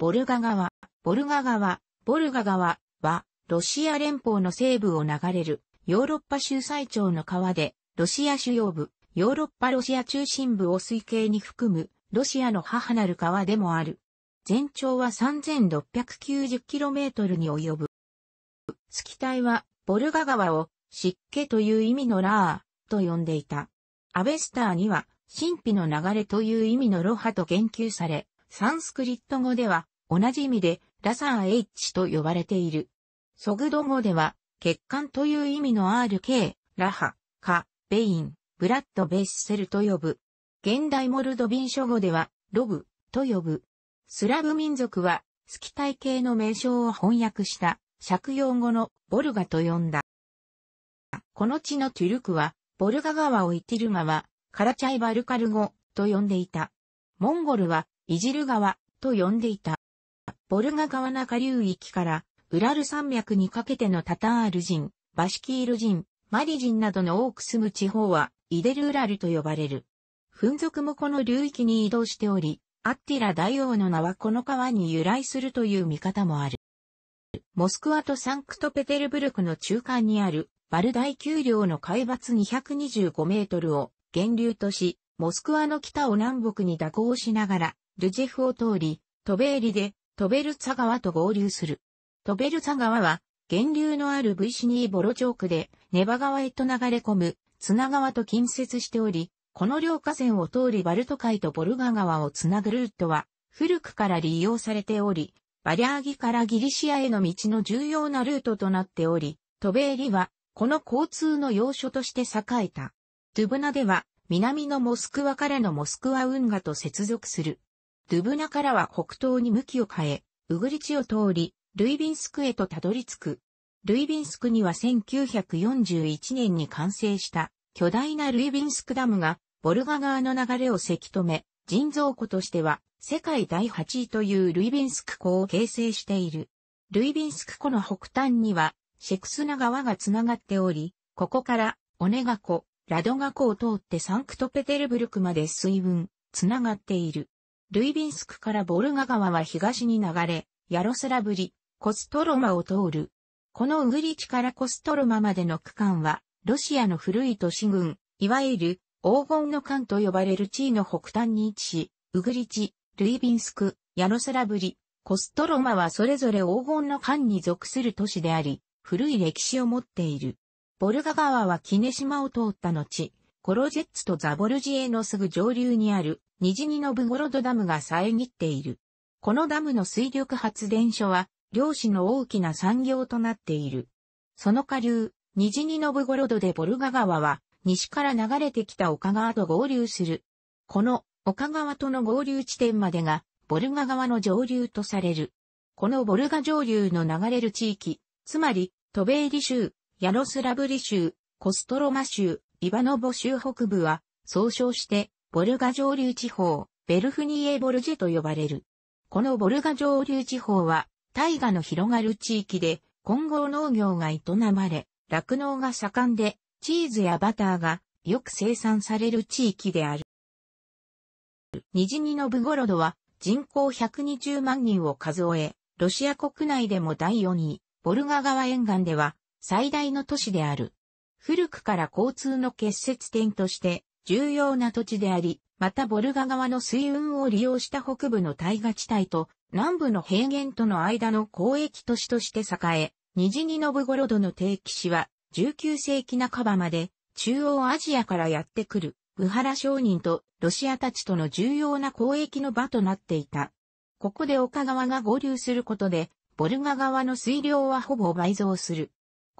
ボルガ川、ボルガ川、ボルガ川は、ロシア連邦の西部を流れる、ヨーロッパ州最長の川で、ロシア主要部、ヨーロッパロシア中心部を推計に含む、ロシアの母なる川でもある。全長は 3690km に及ぶ。月体は、ボルガ川を、湿気という意味のラー、と呼んでいた。アベスターには、神秘の流れという意味のロハと言及され、サンスクリット語では、同じ意味で、ラサン H と呼ばれている。ソグド語では、血管という意味の RK、ラハ、カ、ベイン、ブラッドベッセルと呼ぶ。現代モルドビン書語では、ロブ、と呼ぶ。スラブ民族は、スキタイ系の名称を翻訳した、借用語のボルガと呼んだ。この地のトゥルクは、ボルガ川をイティル川、カラチャイバルカル語と呼んでいた。モンゴルは、イジル川と呼んでいた。ボルガ川中流域から、ウラル山脈にかけてのタタール人、バシキール人、マリ人などの多く住む地方は、イデルウラルと呼ばれる。紛族もこの流域に移動しており、アッティラ大王の名はこの川に由来するという見方もある。モスクワとサンクトペテルブルクの中間にあるバル大丘陵の海抜225メートルを源流とし、モスクワの北を南北に蛇行しながら、ルジェフを通り、トベーリでトベルツァ川と合流する。トベルツァ川は、源流のある V シニーボロチョークで、ネバ川へと流れ込む、綱川と近接しており、この両河川を通りバルト海とボルガ川をつなぐルートは、古くから利用されており、バリャーギからギリシアへの道の重要なルートとなっており、トベーリは、この交通の要所として栄えた。ドゥブナでは、南のモスクワからのモスクワ運河と接続する。ドゥブナからは北東に向きを変え、ウグリチを通り、ルイビンスクへとたどり着く。ルイビンスクには1941年に完成した巨大なルイビンスクダムがボルガ川の流れをせき止め、人造湖としては世界第8位というルイビンスク湖を形成している。ルイビンスク湖の北端にはシェクスナ川がつながっており、ここからオネガ湖、ラドガ湖を通ってサンクトペテルブルクまで水分、つながっている。ルイビンスクからボルガ川は東に流れ、ヤロスラブリ、コストロマを通る。このウグリチからコストロマまでの区間は、ロシアの古い都市群、いわゆる黄金の間と呼ばれる地位の北端に位置し、ウグリチ、ルイビンスク、ヤロスラブリ、コストロマはそれぞれ黄金の間に属する都市であり、古い歴史を持っている。ボルガ川はキネ島を通った後、コロジェッツとザボルジエのすぐ上流にある、ニジニノブゴロドダムが遮っている。このダムの水力発電所は、漁師の大きな産業となっている。その下流、ニジニノブゴロドでボルガ川は、西から流れてきた岡川と合流する。この岡川との合流地点までが、ボルガ川の上流とされる。このボルガ上流の流れる地域、つまり、トベーリ州、ヤロスラブリ州、コストロマ州、イバノボ州北部は、総称して、ボルガ上流地方、ベルフニエ・ボルジェと呼ばれる。このボルガ上流地方は、大河の広がる地域で、混合農業が営まれ、酪農が盛んで、チーズやバターがよく生産される地域である。ニジニノブゴロドは人口120万人を数え、ロシア国内でも第4位、ボルガ川沿岸では最大の都市である。古くから交通の結節点として重要な土地であり、またボルガ川の水運を利用した北部の大河地帯と南部の平原との間の交易都市として栄え、ニジニノブゴロドの定期市は19世紀半ばまで中央アジアからやってくるブハラ商人とロシアたちとの重要な交易の場となっていた。ここで岡川が合流することで、ボルガ川の水量はほぼ倍増する。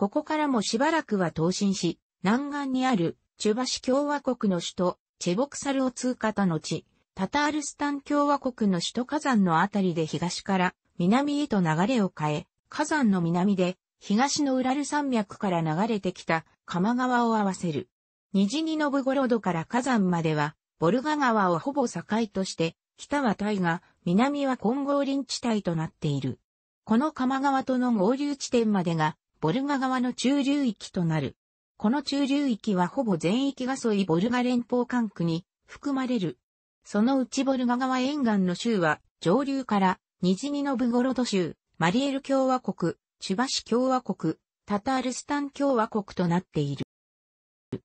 ここからもしばらくは東進し、南岸にあるチュバシ共和国の首都、チェボクサルを通過た後、タタールスタン共和国の首都火山のあたりで東から南へと流れを変え、火山の南で東のウラル山脈から流れてきた鎌川を合わせる。虹にノブゴロドから火山までは、ボルガ川をほぼ境として、北は大河、南は混合林地帯となっている。この鎌川との合流地点までがボルガ川の中流域となる。この中流域はほぼ全域が沿いボルガ連邦管区に含まれる。そのうちボルガ川沿岸の州は上流からニジニノブゴロド州、マリエル共和国、チュバシ共和国、タタールスタン共和国となっている。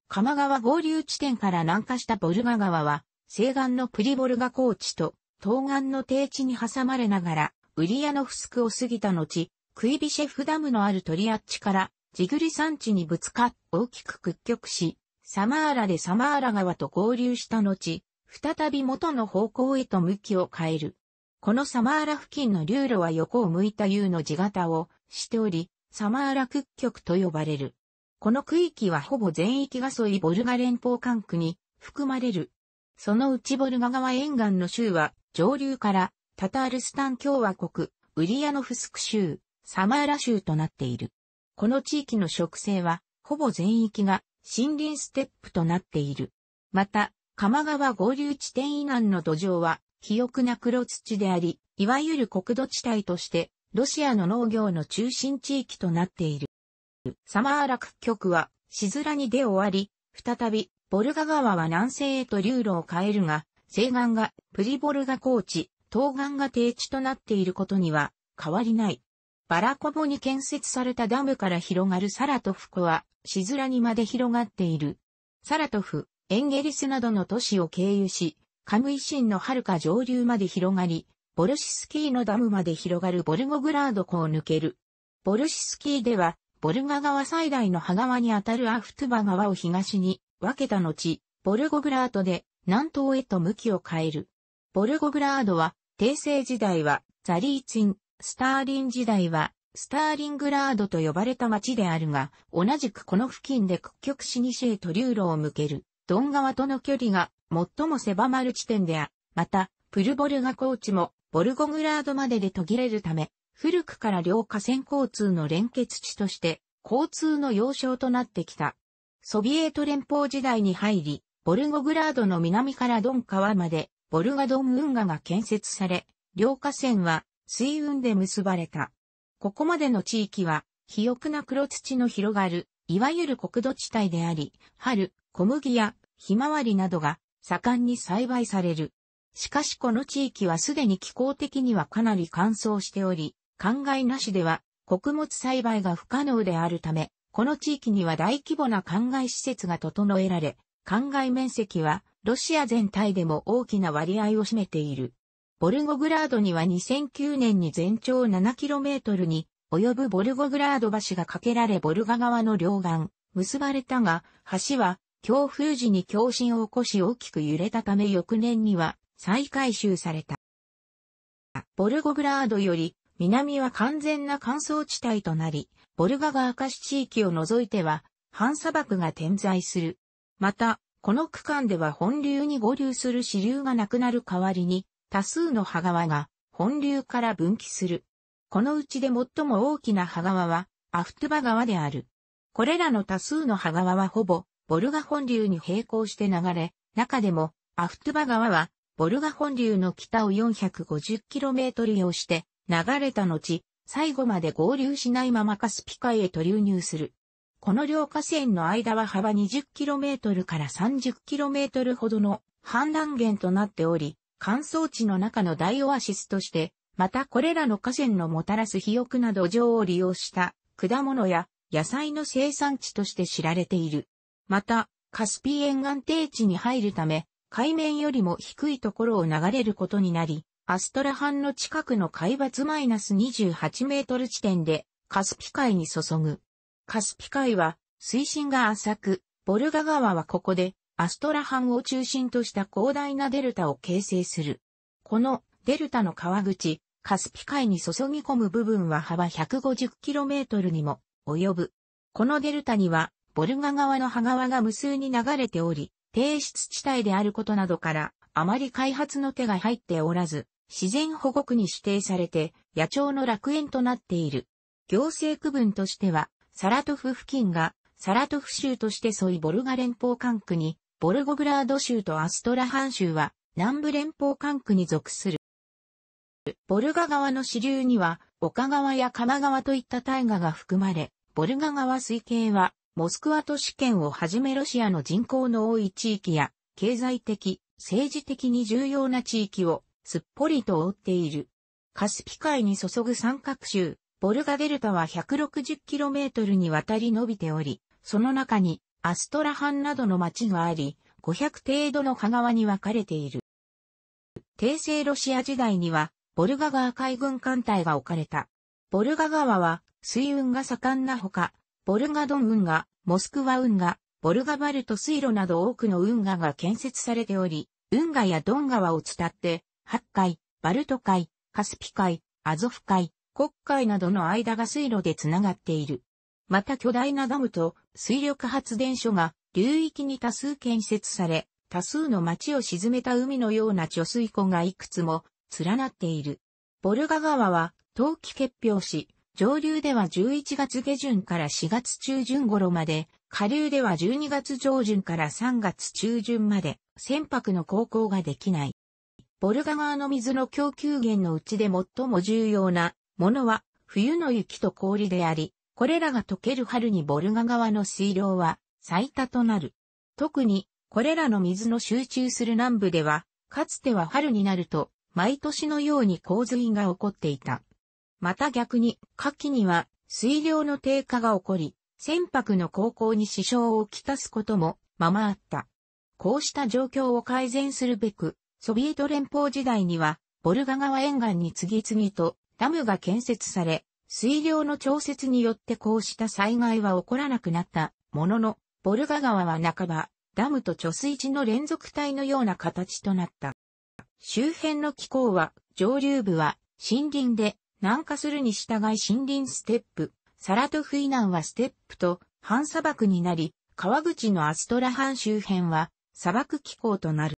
鎌川合流地点から南下したボルガ川は、西岸のプリボルガ高地と東岸の低地に挟まれながら、ウリアノフスクを過ぎた後、クイビシェフダムのあるトリアッチから、ジグリ山地にぶつか、大きく屈曲し、サマーラでサマーラ川と合流した後、再び元の方向へと向きを変える。このサマーラ付近の流路は横を向いた U の字型をしており、サマーラ屈曲と呼ばれる。この区域はほぼ全域がソイボルガ連邦管区に含まれる。そのうちボルガ川沿岸の州は上流からタタールスタン共和国、ウリアノフスク州、サマーラ州となっている。この地域の植生は、ほぼ全域が森林ステップとなっている。また、鎌川合流地点以南の土壌は、肥沃な黒土であり、いわゆる国土地帯として、ロシアの農業の中心地域となっている。サマーラ区局は、しずらに出終わり、再び、ボルガ川は南西へと流路を変えるが、西岸がプリボルガ高地、東岸が低地となっていることには変わりない。バラコボに建設されたダムから広がるサラトフ湖は、シズラにまで広がっている。サラトフ、エンゲリスなどの都市を経由し、カムイシンの遥か上流まで広がり、ボルシスキーのダムまで広がるボルゴグラード湖を抜ける。ボルシスキーでは、ボルガ川最大の派川にあたるアフトゥバ川を東に分けた後、ボルゴグラードで南東へと向きを変える。ボルゴグラードは、帝政時代はザリーチン、スターリン時代は、スターリングラードと呼ばれた町であるが、同じくこの付近で屈曲し西へと流路を向ける、ドン川との距離が最も狭まる地点であ、また、プルボルガ高地もボルゴグラードまでで途切れるため、古くから両河川交通の連結地として、交通の要衝となってきた。ソビエト連邦時代に入り、ボルゴグラードの南からドン川まで、ボルガドン運河が建設され、両河川は水運で結ばれた。ここまでの地域は、肥沃な黒土の広がる、いわゆる国土地帯であり、春、小麦や、ひまわりなどが、盛んに栽培される。しかしこの地域はすでに気候的にはかなり乾燥しており、灌漑なしでは穀物栽培が不可能であるため、この地域には大規模な灌漑施設が整えられ、灌漑面積はロシア全体でも大きな割合を占めている。ボルゴグラードには2009年に全長 7km に及ぶボルゴグラード橋が架けられボルガ川の両岸、結ばれたが、橋は強風時に強震を起こし大きく揺れたため翌年には再改修された。ボルゴグラードより南は完全な乾燥地帯となり、ボルガ川河岸地域を除いては、半砂漠が点在する。また、この区間では本流に合流する支流がなくなる代わりに、多数の葉川が本流から分岐する。このうちで最も大きな葉川はアフトゥバ川である。これらの多数の葉川はほぼボルガ本流に並行して流れ、中でもアフトゥバ川はボルガ本流の北を 450km 用して流れた後、最後まで合流しないままカスピ海へと流入する。この両河川の間は幅 20km から 30km ほどの氾濫源となっており、乾燥地の中の大オアシスとして、またこれらの河川のもたらす肥沃な土壌を利用した果物や野菜の生産地として知られている。また、カスピ沿岸低地に入るため、海面よりも低いところを流れることになり、アストラハンの近くの海抜マイナス28メートル地点でカスピ海に注ぐ。カスピ海は水深が浅く、ボルガ川はここでアストラハンを中心とした広大なデルタを形成する。このデルタの川口、カスピ海に注ぎ込む部分は幅 150km にも及ぶ。このデルタには、ボルガ川の葉川が無数に流れており、低湿地帯であることなどから、あまり開発の手が入っておらず、自然保護区に指定されて、野鳥の楽園となっている。行政区分としては、サラトフ付近が、サラトフ州としてソイボルガ連邦管区にボルゴグラード州とアストラハン州は南部連邦管区に属する。ボルガ川の支流には、岡川や鎌川といった大河が含まれ、ボルガ川水系は、モスクワ都市圏をはじめロシアの人口の多い地域や、経済的、政治的に重要な地域を、すっぽりと覆っている。カスピ海に注ぐ三角州、ボルガデルタは 160km にわたり伸びており、その中にアストラハンなどの町があり、500程度の川に分かれている。帝政ロシア時代には、ボルガ川海軍艦隊が置かれた。ボルガ川は、水運が盛んなほか、ボルガドン運河、モスクワ運河、ボルガバルト水路など多くの運河が建設されており、運河やドン川を伝って、八海、バルト海、カスピ海、アゾフ海、黒海などの間が水路でつながっている。また巨大なダムと水力発電所が流域に多数建設され、多数の町を沈めた海のような貯水湖がいくつも連なっている。ボルガ川は冬季結氷し、上流では11月下旬から4月中旬頃まで、下流では12月上旬から3月中旬まで船舶の航行ができない。ボルガ川の水の供給源のうちで最も重要なものは冬の雪と氷であり、これらが溶ける春にボルガ川の水量は最多となる。特に、これらの水の集中する南部では、かつては春になると、毎年のように洪水が起こっていた。また逆に、夏季には水量の低下が起こり、船舶の航行に支障をきたすことも、ままあった。こうした状況を改善するべく、ソビエト連邦時代には、ボルガ川沿岸に次々とダムが建設され、水量の調節によってこうした災害は起こらなくなったものの、ボルガ川は半ば、ダムと貯水池の連続体のような形となった。周辺の気候は、上流部は森林で、南下するに従い森林ステップ、サラトフイナンはステップと半砂漠になり、川口のアストラハン周辺は砂漠気候となる。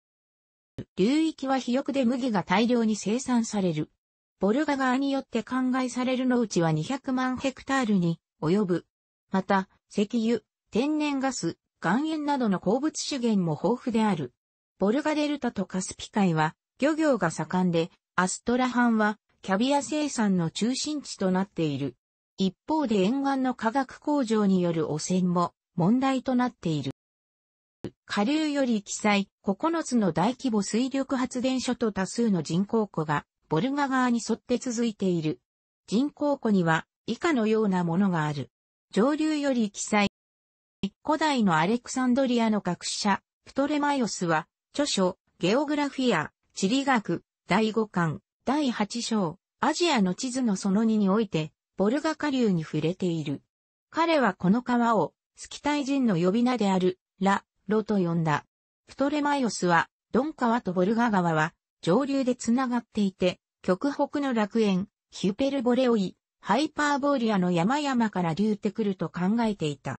流域は肥沃で麦が大量に生産される。ボルガ川によって灌漑されるのうちは200万ヘクタールに及ぶ。また、石油、天然ガス、岩塩などの鉱物資源も豊富である。ボルガデルタとカスピ海は漁業が盛んで、アストラハンはキャビア生産の中心地となっている。一方で沿岸の化学工場による汚染も問題となっている。下流より記載、9つの大規模水力発電所と多数の人工湖がボルガ川に沿って続いている。人工湖には以下のようなものがある。上流より記載。古代のアレクサンドリアの学者、プトレマイオスは、著書、ゲオグラフィア、地理学、第五巻、第八章、アジアの地図のその2において、ボルガ下流に触れている。彼はこの川を、スキタイ人の呼び名である、ラ、ロと呼んだ。プトレマイオスは、ドン川とボルガ川は、上流でつながっていて、極北の楽園、ヒュペルボレオイ、ハイパーボーリアの山々から流ってくると考えていた。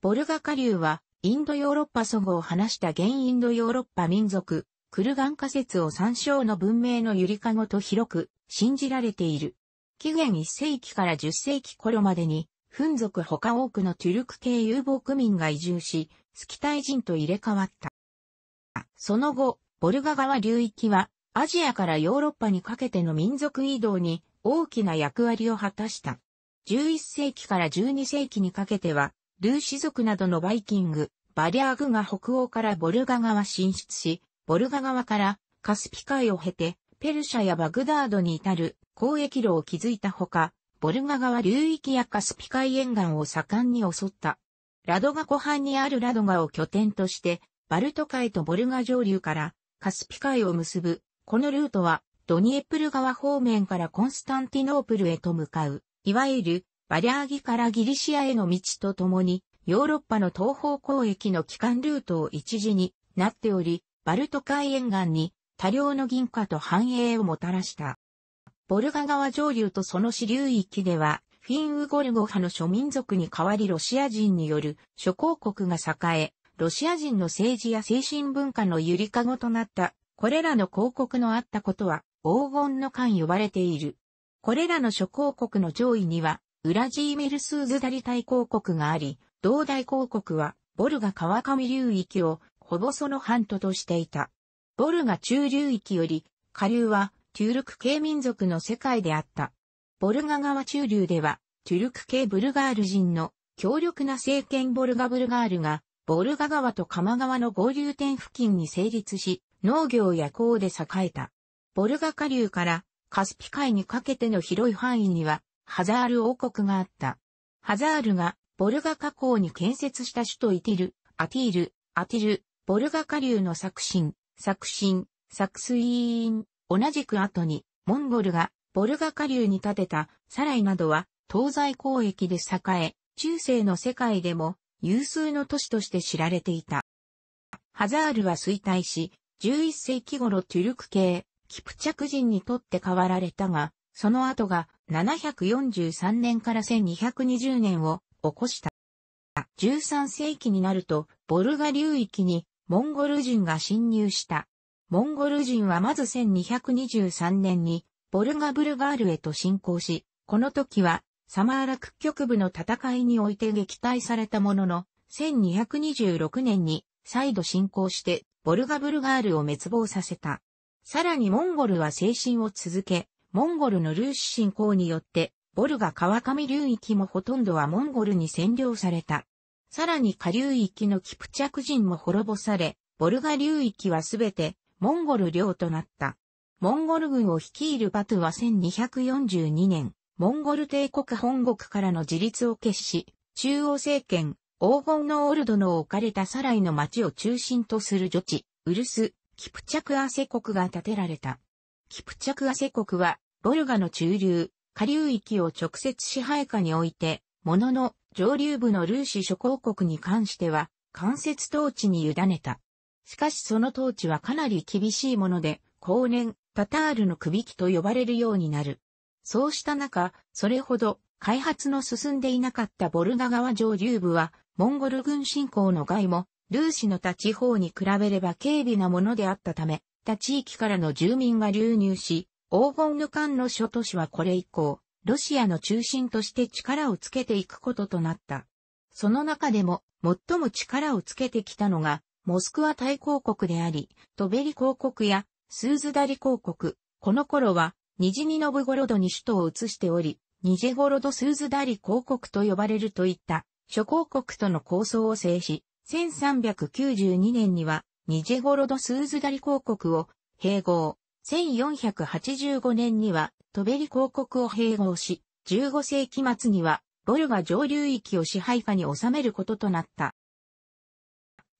ボルガ下流は、インドヨーロッパ祖語を話した現インドヨーロッパ民族、クルガン仮説を参照の文明のゆりかごと広く信じられている。紀元1世紀から10世紀頃までに、フン族他多くのトゥルク系遊牧民が移住し、スキタイ人と入れ替わった。その後、ボルガ川流域はアジアからヨーロッパにかけての民族移動に大きな役割を果たした。11世紀から12世紀にかけては、ルーシ族などのバイキング、バリアーグが北欧からボルガ川進出し、ボルガ川からカスピ海を経て、ペルシャやバグダードに至る交易路を築いたほか、ボルガ川流域やカスピ海沿岸を盛んに襲った。ラドガ湖畔にあるラドガを拠点として、バルト海とボルガ上流からカスピ海を結ぶ。このルートは、ドニエプル川方面からコンスタンティノープルへと向かう、いわゆる、バリアーギからギリシアへの道とともに、ヨーロッパの東方交易の機関ルートを一時になっており、バルト海沿岸に多量の銀貨と繁栄をもたらした。ボルガ川上流とその支流域では、フィンウゴルゴ派の諸民族に代わりロシア人による諸公国が栄え、ロシア人の政治や精神文化の揺りかごとなった、これらの広告のあったことは、黄金の間呼ばれている。これらの諸広告の上位には、ウラジーメル・スーズダリ大広告があり、同大広告は、ボルガ川上流域を、ほぼその半島としていた。ボルガ中流域より、下流は、トゥルク系民族の世界であった。ボルガ川中流では、トゥルク系ブルガール人の強力な政権ボルガブルガールがボルガ川と鎌川の合流点付近に成立し、農業や港で栄えた。ボルガ下流からカスピ海にかけての広い範囲には、ハザール王国があった。ハザールが、ボルガ河口に建設した首都イティル、アティール、アティル、ボルガ下流の作新、作新、作水ン、同じく後に、モンゴルが、ボルガ下流に建てた、サライなどは、東西交易で栄え、中世の世界でも、有数の都市として知られていた。ハザールは衰退し、11世紀頃トゥルク系、キプチャク人にとって変わられたが、その後が743年から1220年を起こした。13世紀になると、ボルガ流域にモンゴル人が侵入した。モンゴル人はまず1223年にボルガブルガールへと侵攻し、この時はサマーラ屈局部の戦いにおいて撃退されたものの、1226年に再度侵攻してボルガブルガールを滅亡させた。さらにモンゴルは精神を続け、モンゴルのルーシ侵攻によって、ボルガ川上流域もほとんどはモンゴルに占領された。さらに下流域のキプチャク人も滅ぼされ、ボルガ流域はすべてモンゴル領となった。モンゴル軍を率いるバトゥは1242年、モンゴル帝国本国からの自立を決し、中央政権、黄金のオルドの置かれたサライの町を中心とする女地、ウルス、キプチャクアセ国が建てられた。キプチャクアセ国は、ボルガの中流、下流域を直接支配下において、ものの上流部のルーシ諸公国に関しては、間接統治に委ねた。しかしその統治はかなり厳しいもので、後年、タタールの首輝と呼ばれるようになる。そうした中、それほど開発の進んでいなかったボルガ川上流部は、モンゴル軍侵攻の害も、ルーシの他地方に比べれば軽微なものであったため、他地域からの住民が流入し、黄金の間の諸都市はこれ以降、ロシアの中心として力をつけていくこととなった。その中でも、最も力をつけてきたのが、モスクワ大公国であり、トベリ公国やスーズダリ公国、この頃はニジニノブゴロドに首都を移しており、ニジェゴロドスーズダリ公国と呼ばれるといった諸公国との構想を制し、1392年にはニジェゴロドスーズダリ公国を併合。1485年にはトベリ公国を併合し、15世紀末にはボルガ上流域を支配下に収めることとなった。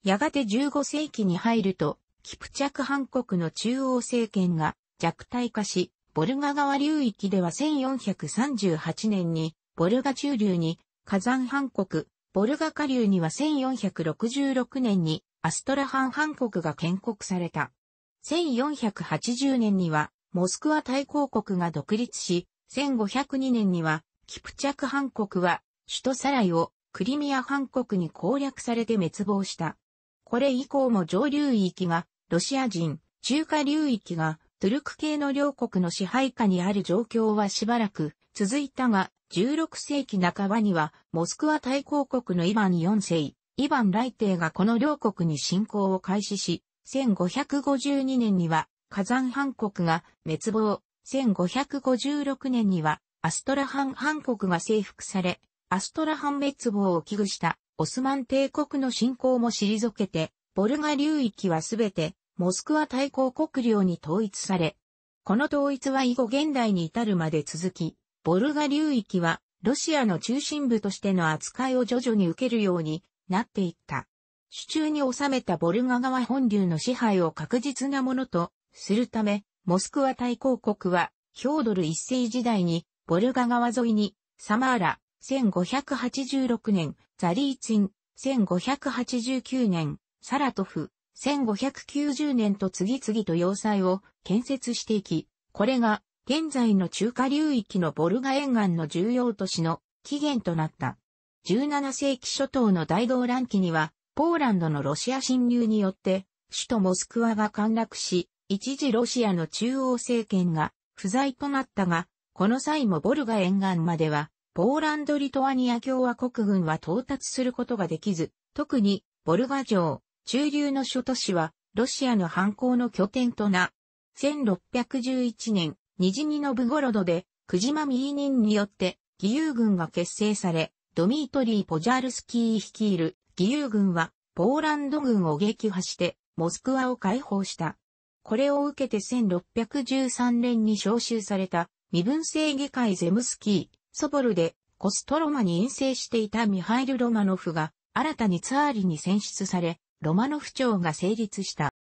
やがて15世紀に入ると、キプチャクハン国の中央政権が弱体化し、ボルガ川流域では1438年に、ボルガ中流に、火山半国、ボルガ下流には1466年に、アストラハン半国が建国された。1480年には、モスクワ大公国が独立し、1502年には、キプチャク半国は、首都サライを、クリミア半国に攻略されて滅亡した。これ以降も上流域が、ロシア人、中華流域が、トゥルク系の両国の支配下にある状況はしばらく続いたが、16世紀半ばには、モスクワ大公国のイヴァン4世、イヴァン来帝がこの両国に侵攻を開始し、1552年には、火山藩国が滅亡、1556年には、アストラハン藩国が征服され、アストラハン滅亡を危惧した、オスマン帝国の侵攻も退けて、ボルガ流域はすべて、モスクワ大公国領に統一され、この統一は以後現代に至るまで続き、ボルガ流域はロシアの中心部としての扱いを徐々に受けるようになっていった。手中に収めたボルガ川本流の支配を確実なものとするため、モスクワ大公国は、ヒョードル一世時代に、ボルガ川沿いに、サマーラ、1586年、ザリーツィン、1589年、サラトフ、1590年と次々と要塞を建設していき、これが現在の中華流域のボルガ沿岸の重要都市の起源となった。17世紀初頭の大動乱期には、ポーランドのロシア侵入によって、首都モスクワが陥落し、一時ロシアの中央政権が不在となったが、この際もボルガ沿岸までは、ポーランド・リトアニア共和国軍は到達することができず、特にボルガ城、中流の諸都市は、ロシアの反抗の拠点とな、1611年、ニジニノブゴロドで、クジマミーニンによって、義勇軍が結成され、ドミートリー・ポジャールスキー率いる義勇軍は、ポーランド軍を撃破して、モスクワを解放した。これを受けて1613年に召集された身分制議会ゼムスキー、ソボルでコストロマに遠征していたミハイル・ロマノフが新たにツァーリに選出され、ロマノフ朝が成立した。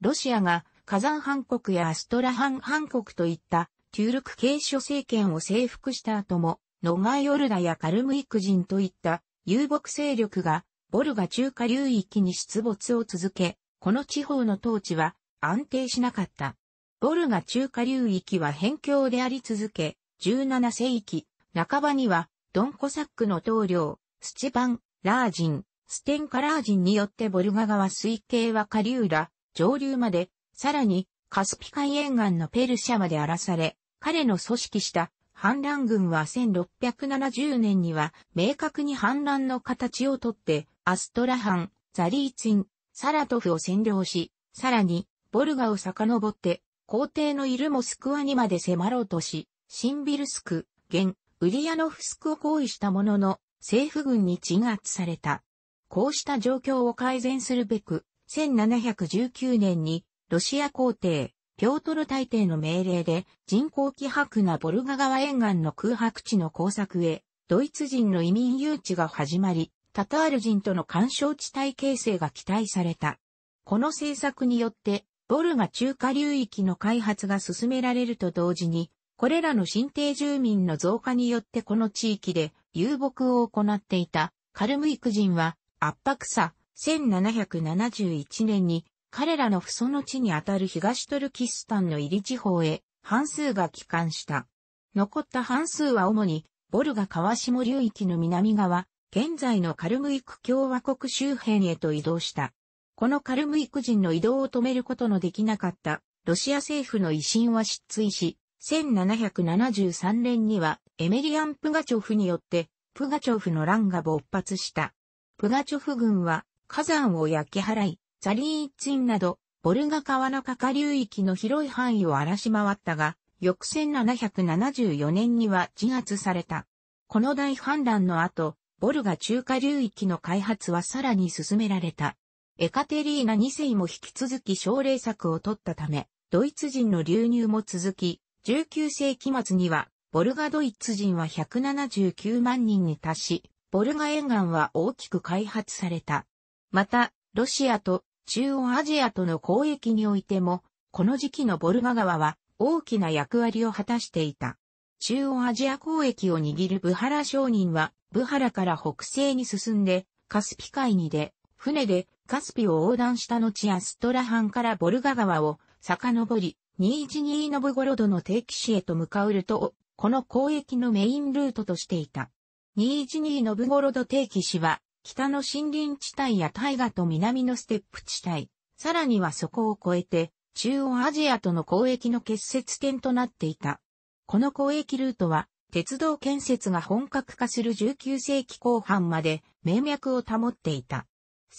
ロシアが火山藩国やアストラハン藩国といった中ゥールク系諸政権を征服した後も、ノガイオルダやカルムイク人といった遊牧勢力がボルガ中華流域に出没を続け、この地方の統治は安定しなかった。ボルガ中華流域は辺境であり続け、17世紀半ばにはドンコサックの統領、スチバン、ラージン、ステンカラー人によってボルガ川水系は下流ら、上流まで、さらに、カスピ海沿岸のペルシャまで荒らされ、彼の組織した反乱軍は1670年には明確に反乱の形をとって、アストラハン、ザリーツィン、サラトフを占領し、さらに、ボルガを遡って、皇帝のいるモスクワにまで迫ろうとし、シンビルスク、現、ウリヤノフスクを行為したものの、政府軍に鎮圧された。こうした状況を改善するべく、1719年にロシア皇帝、ピョートル大帝の命令で人口気迫なボルガ川沿岸の空白地の工作へ、ドイツ人の移民誘致が始まり、タタール人との干渉地帯形成が期待された。この政策によって、ボルガ中華流域の開発が進められると同時に、これらの新定住民の増加によってこの地域で遊牧を行っていたカルムイク人は圧迫さ、1771年に彼らの不祖の地にあたる東トルキスタンの入り地方へ半数が帰還した。残った半数は主にボルガ川下流域の南側、現在のカルムイク共和国周辺へと移動した。このカルムイク人の移動を止めることのできなかったロシア政府の威信は失墜し、1773年にはエメリアン・プガチョフによってプガチョフの乱が勃発した。プガチョフ軍は火山を焼き払い、ザリーツインなど、ボルガ川の下下流域の広い範囲を荒らし回ったが、翌1774年には自発された。この大反乱の後、ボルガ中華流域の開発はさらに進められた。エカテリーナ2世も引き続き奨励策を取ったため、ドイツ人の流入も続き、19世紀末には、ボルガドイツ人は179万人に達し、ボルガ沿岸は大きく開発された。また、ロシアと中央アジアとの交易においても、この時期のボルガ川は大きな役割を果たしていた。中央アジア交易を握るブハラ商人は、ブハラから北西に進んで、カスピ海にで、船でカスピを横断した後アストラハンからボルガ川を遡り、212ノブゴロドの定期市へと向かうルートを、この交易のメインルートとしていた。212ノブゴロド定期市は、北の森林地帯や大河と南のステップ地帯、さらにはそこを越えて、中央アジアとの交易の結節点となっていた。この交易ルートは、鉄道建設が本格化する19世紀後半まで、名脈を保っていた。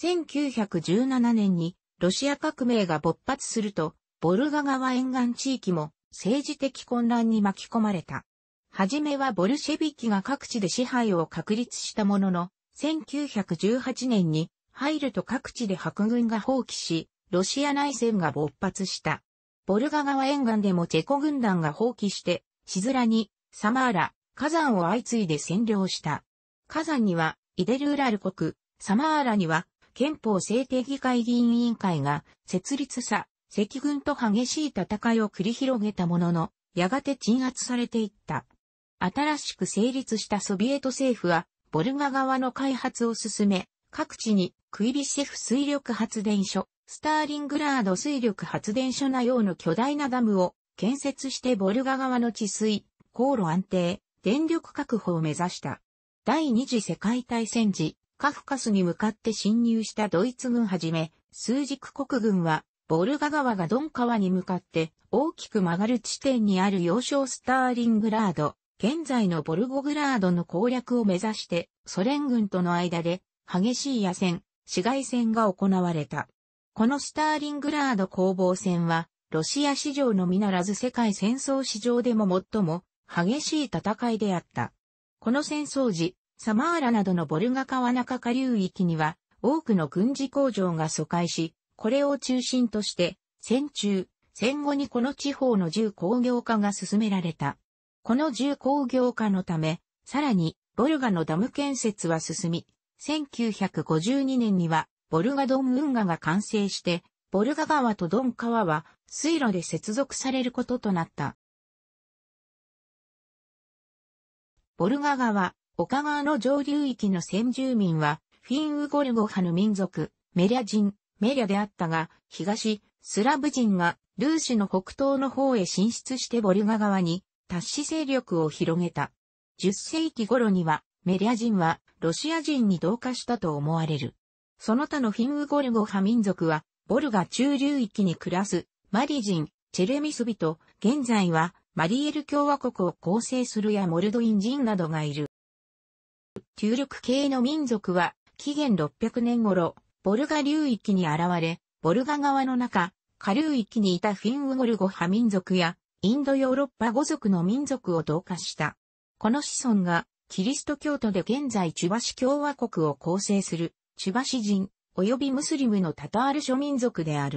1917年に、ロシア革命が勃発すると、ボルガ川沿岸地域も政治的混乱に巻き込まれた。はじめはボルシェビキが各地で支配を確立したものの、1918年に入ると各地で白軍が放棄し、ロシア内戦が勃発した。ボルガ川沿岸でもチェコ軍団が放棄して、シズラに、サマーラ、火山を相次いで占領した。火山には、イデルーラル国、サマーラには、憲法制定議会議員委員会が設立さ、赤軍と激しい戦いを繰り広げたものの、やがて鎮圧されていった。新しく成立したソビエト政府は、ボルガ側の開発を進め、各地にクイビシェフ水力発電所、スターリングラード水力発電所なようの巨大なダムを建設してボルガ側の治水、航路安定、電力確保を目指した。第二次世界大戦時、カフカスに向かって侵入したドイツ軍はじめ、数軸国軍は、ボルガ川がドン川に向かって大きく曲がる地点にある要衝スターリングラード、現在のボルゴグラードの攻略を目指してソ連軍との間で激しい野戦、市街戦が行われた。このスターリングラード攻防戦はロシア史上のみならず世界戦争史上でも最も激しい戦いであった。この戦争時、サマーラなどのボルガ川中下流域には多くの軍事工場が疎開し、これを中心として戦中、戦後にこの地方の重工業化が進められた。この重工業化のため、さらに、ボルガのダム建設は進み、1952年には、ボルガドン運河が完成して、ボルガ川とドン川は水路で接続されることとなった。ボルガ川、岡川の上流域の先住民は、フィンウゴルゴ派の民族、メリャ人、メリャであったが、東、スラブ人が、ルーシの北東の方へ進出してボルガ川に達し勢力を広げた。10世紀頃には、メリア人はロシア人に同化したと思われる。その他のフィンウゴルゴ派民族は、ボルガ中流域に暮らすマリ人、チェレミス人、現在はマリエル共和国を構成するやモルドイン人などがいる。中力系の民族は、紀元600年頃、ボルガ流域に現れ、ボルガ川の中、下流域にいたフィンウゴルゴ派民族やインドヨーロッパ語族の民族を同化した。この子孫が、キリスト教徒で現在チュバシ共和国を構成する、チュバシ人、及びムスリムのタタール諸民族である。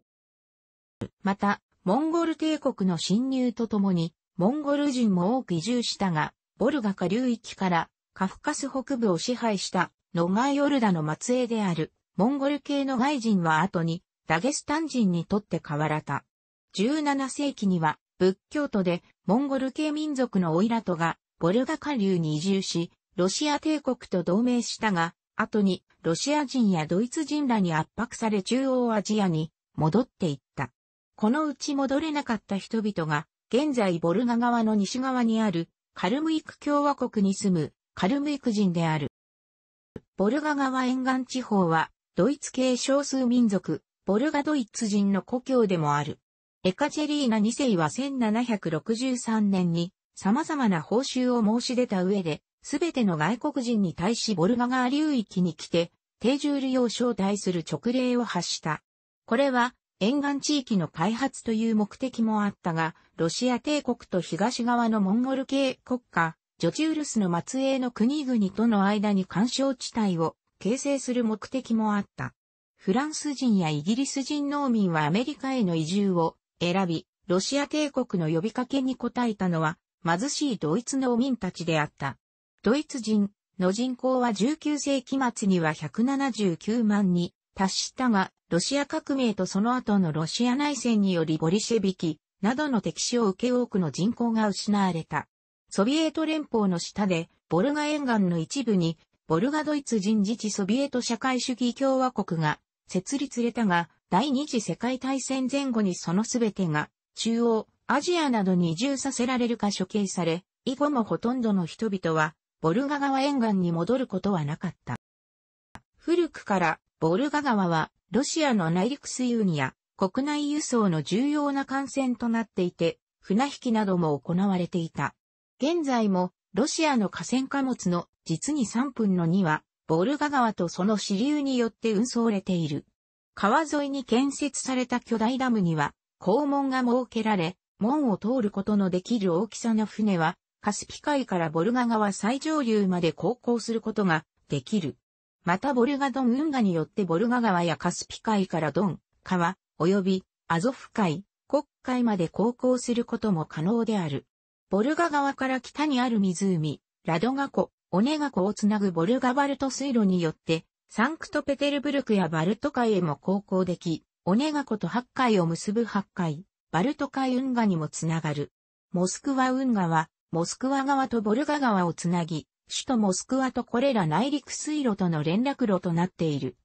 また、モンゴル帝国の侵入とともに、モンゴル人も多く移住したが、ボルガ下流域からカフカス北部を支配したノガヨルダの末裔であるモンゴル系の外人は後にダゲスタン人にとって変わらた。17世紀には仏教徒でモンゴル系民族のオイラトがボルガ下流に移住し、ロシア帝国と同盟したが、後にロシア人やドイツ人らに圧迫され中央アジアに戻っていった。このうち戻れなかった人々が、現在ボルガ側の西側にあるカルムイク共和国に住むカルムイク人である。ボルガ川沿岸地方はドイツ系少数民族、ボルガドイツ人の故郷でもある。エカチェリーナ2世は1763年に様々な報酬を申し出た上で、すべての外国人に対しボルガー流域に来て、定住利用招待する直令を発した。これは、沿岸地域の開発という目的もあったが、ロシア帝国と東側のモンゴル系国家、ジョチウルスの末裔の国々との間に干渉地帯を形成する目的もあった。フランス人やイギリス人農民はアメリカへの移住を選び、ロシア帝国の呼びかけに応えたのは、貧しいドイツ農民たちであった。ドイツ人の人口は19世紀末には179万に達したが、ロシア革命とその後のロシア内戦によりボリシェビキなどの敵視を受け多くの人口が失われた。ソビエト連邦の下で、ボルガ沿岸の一部に、ボルガドイツ人自治ソビエト社会主義共和国が設立れたが、第二次世界大戦前後にそのすべてが中央、アジアなどに移住させられるか処刑され、以後もほとんどの人々は、ボルガ川沿岸に戻ることはなかった。古くから、ボルガ川は、ロシアの内陸水運や、国内輸送の重要な幹線となっていて、船引きなども行われていた。現在も、ロシアの河川貨物の実に3分の2は、ボルガ川とその支流によって運送れている。川沿いに建設された巨大ダムには、肛門が設けられ、門を通ることのできる大きさの船は、カスピ海からボルガ川最上流まで航行することができる。またボルガドン運河によってボルガ川やカスピ海からドン、川、及びアゾフ海、国海まで航行することも可能である。ボルガ川から北にある湖、ラドガ湖、オネガ湖をつなぐボルガバルト水路によってサンクトペテルブルクやバルト海へも航行でき、オネガ湖と八海を結ぶ八海、バルト海運河にもつながる。モスクワ運河は、モスクワ川とボルガ川をつなぎ、首都モスクワとこれら内陸水路との連絡路となっている。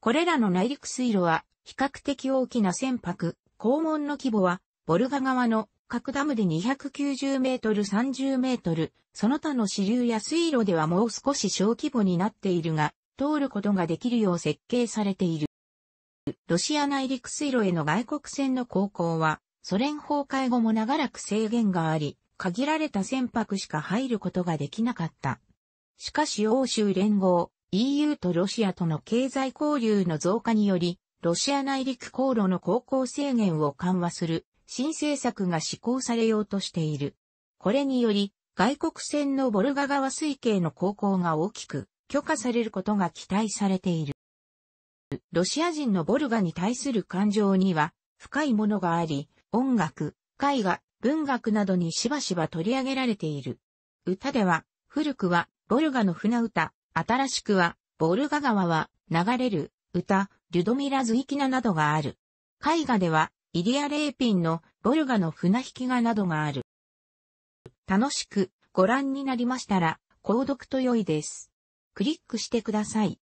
これらの内陸水路は、比較的大きな船舶、肛門の規模は、ボルガ川の各ダムで290メートル30メートル、その他の支流や水路ではもう少し小規模になっているが、通ることができるよう設計されている。ロシア内陸水路への外国船の航行は、ソ連崩壊後も長らく制限があり、限られた船舶しか入ることができなかった。しかし欧州連合、EU とロシアとの経済交流の増加により、ロシア内陸航路の航行制限を緩和する新政策が施行されようとしている。これにより、外国船のボルガ川水系の航行が大きく許可されることが期待されている。ロシア人のボルガに対する感情には深いものがあり、音楽、絵画、文学などにしばしば取り上げられている。歌では、古くはボルガの船歌、新しくはボルガ川は流れる歌、リュドミラズイキナなどがある。絵画では、イリア・レーピンのボルガの船引き画などがある。楽しくご覧になりましたら、購読と良いです。クリックしてください。